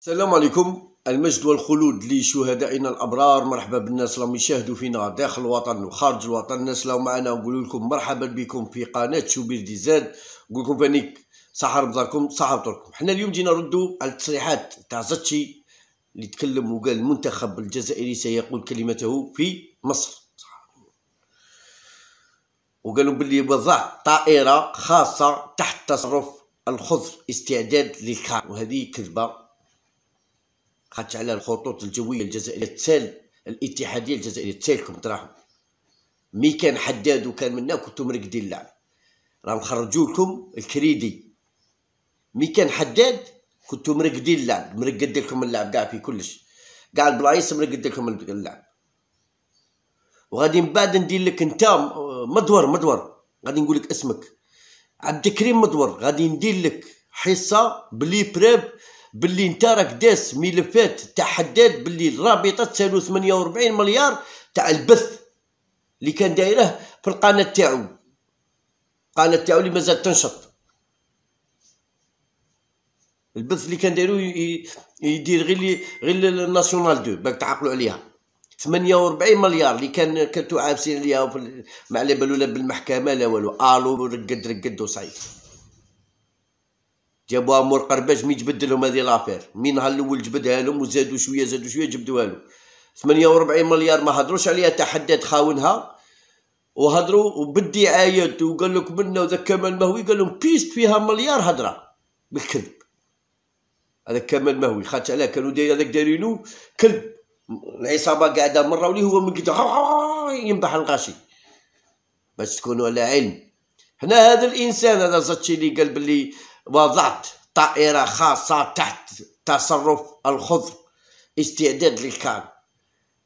السلام عليكم المجد والخلود لشهدائنا الابرار مرحبا بالناس راهم يشاهدوا فينا داخل الوطن وخارج الوطن الناس راهم معنا نقول لكم مرحبا بكم في قناه شوبير زاد نقول لكم فانيك صحه رمضانكم صحه بطركم حنا اليوم جينا نردوا على التصريحات تاع زتشي اللي تكلم وقال المنتخب الجزائري سيقول كلمته في مصر وقالوا باللي وضع طائره خاصه تحت تصرف الخضر استعداد للكار وهذه كذبه خدت على الخطوط الجويه الجزائريه تسال الاتحاديه الجزائريه تسالكم تراهم مي كان حداد وكان منا كنتو مرقدين اللعب راهم خرجوا لكم الكريدي مي كان حداد كنتو مرقدين اللعب مرقد لكم اللعب كاع في كلش كاع البلايص مرقد لكم اللعب وغادي من بعد ندير لك انت مدور مدور غادي نقول لك اسمك عبد الكريم مدور غادي ندير لك حصه بلي بريب باللي انت راك داس ملفات تاع حداد باللي الرابطه تسالو 48 مليار تاع البث اللي كان دايره في القناه تاعو القناه تاعو اللي مازال تنشط البث اللي كان دايرو يدير غير غير الناسيونال دو باك تعقلوا عليها 48 مليار اللي كان كنتو عابسين عليها مع على بالو لا بالمحكمه لا والو الو رقد رقد وصعيب جابوها مور قرباج مي جبد لهم هذه لافير من نهار الاول جبدها لهم وزادوا شويه زادوا شويه جبدوها لهم 48 مليار ما هضروش عليها تحدات خاونها وهضروا وبالدعايات وقال لك منا وذاك كمال مهوي قال لهم بيست فيها مليار هضره بالكذب هذا كمال مهوي خاطش علاه كانوا داير هذاك دايرينو كلب العصابه قاعده مره ولي هو من قد ينبح الغاشي باش تكونوا على علم هنا هذا الانسان هذا زاتشي اللي قال بلي وضعت طائره خاصه تحت تصرف الخضر استعداد للكان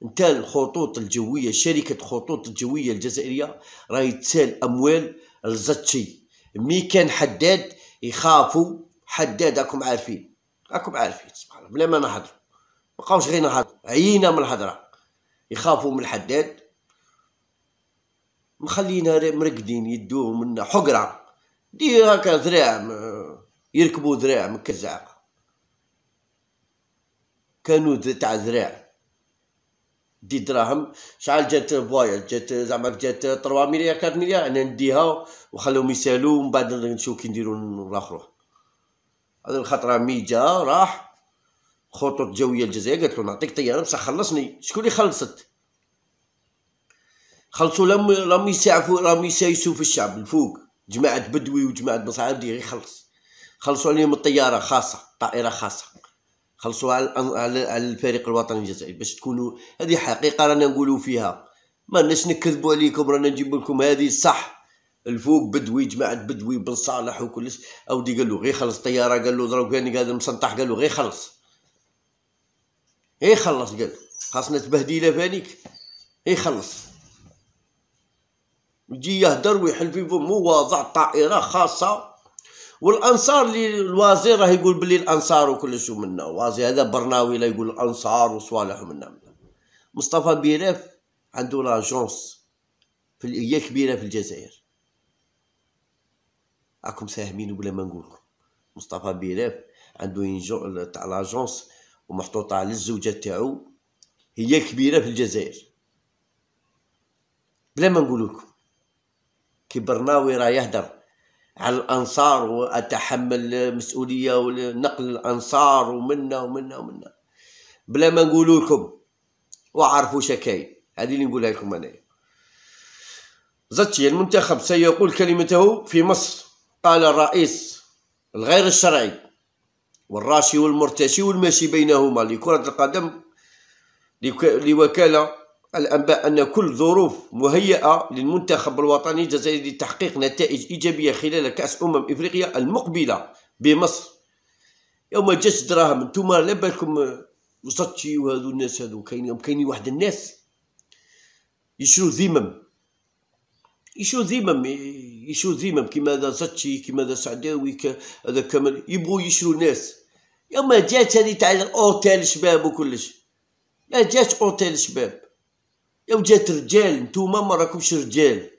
انت الخطوط الجويه شركه خطوط الجويه الجزائريه راهي تسال اموال لزاتشي مي كان حداد يخافوا حداد راكم عارفين راكم عارفين سبحان الله بلا ما نهضروا مابقاوش غير نهضروا عينا من الهضره يخافوا من الحداد مخلينا مرقدين يدوه من حقرة دي هكا ذراع يركبوا ذراع من كزعق كانوا تاع ذراع دي دراهم شحال جات بوايا جات زعما جات 3 مليار 4 مليار انا نديها وخلوهم يسالو ومن بعد نشوف كي نديرو لاخرو هذا الخطره مي جا راح خطوط جويه الجزائر قالت له نعطيك طياره بصح خلصني شكون اللي خلصت خلصوا لم لم يسعفوا لم يسيسوا في الشعب الفوق جماعه بدوي وجماعه بصعادي غير خلص خلصوا عليهم الطياره خاصه طائره خاصه خلصوا على على الفريق الوطني الجزائري باش تكونوا هذه حقيقه رانا نقولوا فيها ما ناش نكذبوا عليكم رانا نجيب لكم هذه صح الفوق بدوي جماعه بدوي بن صالح وكلش اودي قال له غير خلص طياره قال له ضرب كان قال مسنطح قال له غير خلص غير خلص قال خاصنا تبهديله فانيك غير خلص يجي يهدر ويحل في فمه ووضع طائره خاصه والانصار اللي الوزير راه يقول بلي الانصار وكل شيء منا وازي هذا برناوي لا يقول الانصار وصوالح منا مصطفى بيريف عنده لاجونس في هي كبيره في الجزائر راكم ساهمين بلا ما نقول مصطفى بيريف عنده ينجو تاع لاجونس ومحطوطه على الزوجه تاعو هي كبيره في الجزائر بلا ما نقول لكم كبرناوي راه يهدر على الانصار واتحمل مسؤوليه ونقل الانصار ومنا ومنا ومنا بلا ما نقول لكم وعرفوا شكاين هذه اللي نقولها لكم انايا زتشي المنتخب سيقول كلمته في مصر قال الرئيس الغير الشرعي والراشي والمرتشي والماشي بينهما لكرة القدم لوكالة الأنباء أن كل ظروف مهيئة للمنتخب الوطني الجزائري لتحقيق نتائج إيجابية خلال كأس أمم إفريقيا المقبلة بمصر يوم جات دراهم نتوما على بالكم وسطشي وهذو الناس هذو كاينين كاينين واحد الناس يشرو ذمم يشرو ذمم يشرو ذمم كيما هذا زتشي كيما هذا سعداوي هذا كامل يبغوا يشرو ناس يوم جات هذه تاع الاوتيل شباب وكلش لا جات اوتيل شباب لو جات رجال نتوما ما راكمش رجال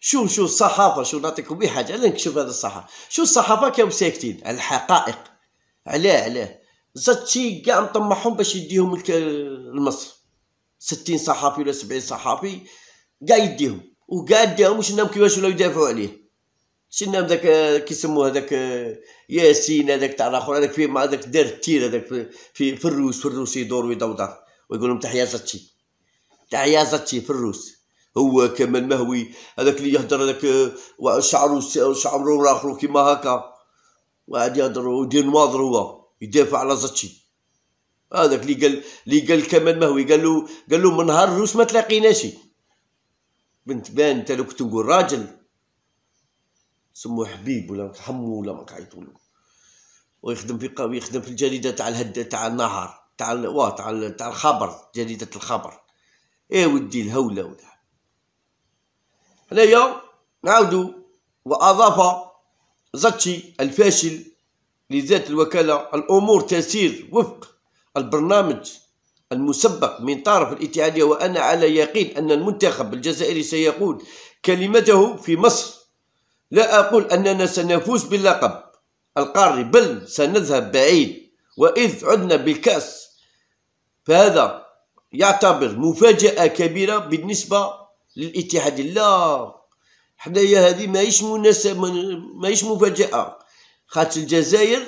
شو شو الصحافة شو نعطيكم بيه حاجة أنا نكشف هذا الصحافة شو الصحافة كانوا ساكتين على الحقائق علاه علاه زاد شي كاع مطمحهم باش يديهم لمصر ستين صحافي ولا سبعين صحافي كاع يديهم وكاع واش وشناهم كيفاش ولاو يدافعوا عليه شناهم ذاك كيسموه هذاك آه، ياسين هذاك تاع الاخر هذاك في مع هذاك دار التير هذاك في, في, في الروس في الروس يدور ويدور ويقول لهم تحيا زاتشي تحيا زاتشي في الروس هو كمال مهوي هذاك اللي يهدر هذاك شعرو شعرو راخرو كيما هكا وقاعد يهدر ويدير نواظر هو يدافع على زاتشي هذاك اللي قال اللي قال كمال مهوي قال له قال له من نهار الروس ما تلاقيناش بنت بان انت لو كنت نقول راجل سموه حبيب ولا حمو ولا ما كيعيطولو ويخدم في يخدم في الجريده تاع الهد تاع النهار تاع وا تاع تاع الخبر جريده الخبر ايه ودي الهوله ولا هنايا نعاودو واضاف زاتشي الفاشل لذات الوكاله الامور تسير وفق البرنامج المسبق من طرف الاتحاديه وانا على يقين ان المنتخب الجزائري سيقول كلمته في مصر لا اقول اننا سنفوز باللقب القاري بل سنذهب بعيد واذ عدنا بالكاس فهذا يعتبر مفاجأة كبيرة بالنسبة للاتحاد لا حنايا هذه ماهيش مناسبة ماهيش مفاجأة خاطر الجزائر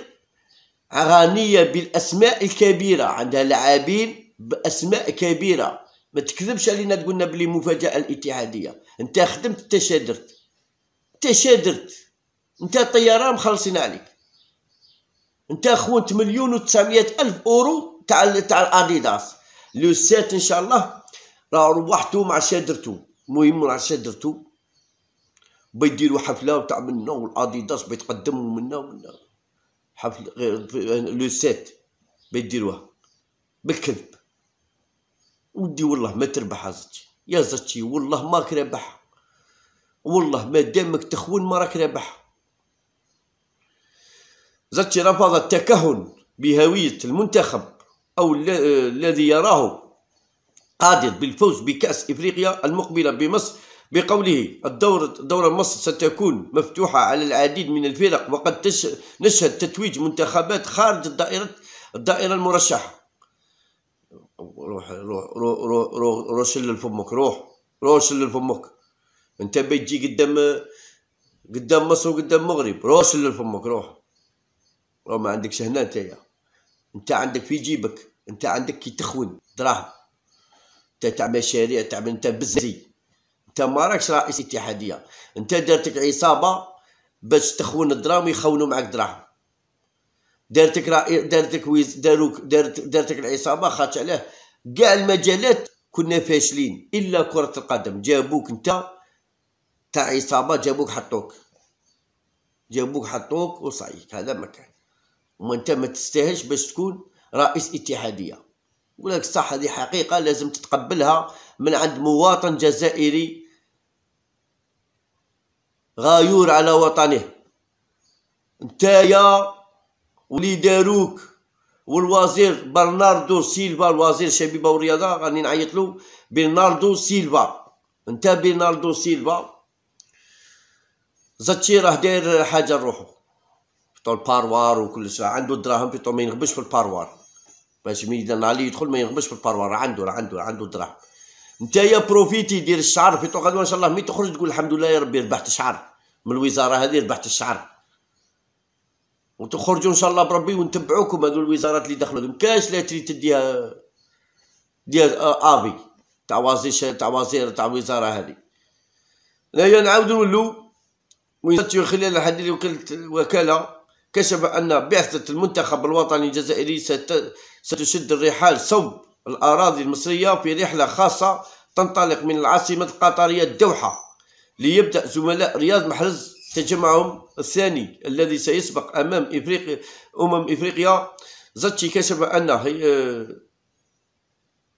غنية بالأسماء الكبيرة عندها لاعبين بأسماء كبيرة ما تكذبش علينا تقولنا بلي مفاجأة الاتحادية انت خدمت انت شادرت انت شادرت انت الطيران مخلصين عليك انت خونت مليون وتسعمية ألف أورو تاع تاع اديداس لو سيت ان شاء الله راه روحتو مع شادرتو المهم مع شادرتو بيديروا حفله تاع منا والاديداس بيتقدموا منا ومنا حفله لو سيت بيديروها بالكذب ودي والله ما تربح زتي يا زتي والله ماك كربح والله ما دامك تخون ما راك رابح زتي رفض التكهن بهوية المنتخب أو آه، الذي يراه قادر بالفوز بكأس إفريقيا المقبلة بمصر بقوله الدورة دورة مصر ستكون مفتوحة على العديد من الفرق وقد نشهد تتويج منتخبات خارج الدائرة الدائرة المرشحة روح روح روح روح روح شل فمك روح روح شل فمك انت بتجي قدام قدام مصر وقدام المغرب روح شل فمك روح روح ما عندكش هنا نتايا انت عندك في جيبك انت عندك كي تخون دراهم انت تاع مشاريع تعمل انت بزي انت ما راكش رئيس اتحاديه انت دارتك عصابه باش تخون الدراهم يخونوا معك دراهم دارتك رأي دارتك ويز داروك دارت دارتك العصابه خاطش عليه كاع المجالات كنا فاشلين الا كره القدم جابوك انت تاع عصابه جابوك حطوك جابوك حطوك وصايك هذا ما كان وما انت ما تستاهلش باش تكون رئيس اتحاديه نقول لك صح هذه حقيقه لازم تتقبلها من عند مواطن جزائري غايور على وطنه نتايا ولي داروك والوزير برناردو سيلفا الوزير الشبيبه والرياضه غادي نعيط له برناردو سيلفا انت برناردو سيلفا زاتشي راه داير حاجه لروحو بيطون الباروار وكل شيء عنده الدراهم بيطون ما ينغبش في الباروار باش ميدان علي يدخل ما ينغبش في الباروار راه عنده راه عنده عنده الدراهم يا بروفيتي دير الشعر في غدوه ان شاء الله مي تخرج تقول الحمد لله يا ربي ربحت الشعر من الوزاره هذه ربحت الشعر وتخرجوا ان شاء الله بربي ونتبعوكم هذو الوزارات اللي دخلوا كاش لا تري تديها ديال آه، ابي تاع وزير تاع وزير تاع الوزاره هذه لا نعاود نولو وين خلال اللي وكلت الوكاله كشف أن بعثة المنتخب الوطني الجزائري ستشد الرحال صوب الأراضي المصرية في رحلة خاصة تنطلق من العاصمة القطرية الدوحة ليبدأ زملاء رياض محرز تجمعهم الثاني الذي سيسبق أمام إفريقيا أمم إفريقيا زتشي كشف أن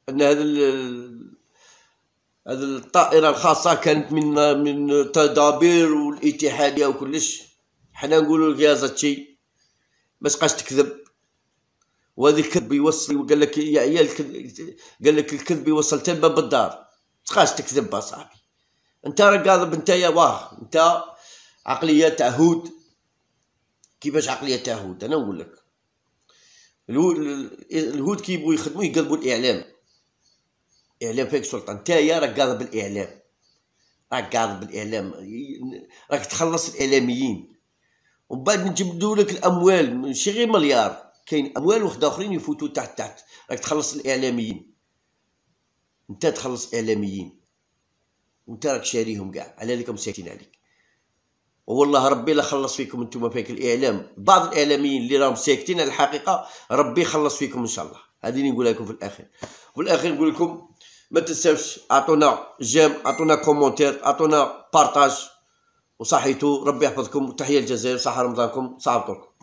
أن هذا هذه الطائرة الخاصة كانت من من تدابير والاتحادية وكلش حنا نقولوا لك يا ما تبقاش تكذب وهذا الكذب يوصل وقال لك يا عيال قال لك الكذب يوصل حتى لباب الدار تبقاش تكذب اصاحبي انت راك قاضب انت يا واه انت عقليه تعهود كيفاش عقليه تعهود انا نقول لك الهود كيبغوا يخدموا يقلبوا الاعلام اعلام فيك سلطه انت يا راك قاضب الاعلام راك قاضب الاعلام راك تخلص الاعلاميين ومن بعد نجبدوا لك الاموال ماشي غير مليار كاين اموال وحده اخرين يفوتوا تحت تحت راك تخلص الاعلاميين انت تخلص اعلاميين وانت راك شاريهم كاع على لكم ساكتين عليك والله ربي لا خلص فيكم انتم فيك الاعلام بعض الاعلاميين اللي راهم ساكتين على الحقيقه ربي يخلص فيكم ان شاء الله هذه نقولها لكم في الاخير في الاخير نقول لكم ما تنساوش اعطونا جيم اعطونا كومونتير اعطونا بارطاج وصحيتوا ربي يحفظكم وتحية الجزائر صح رمضانكم صحة بطولكم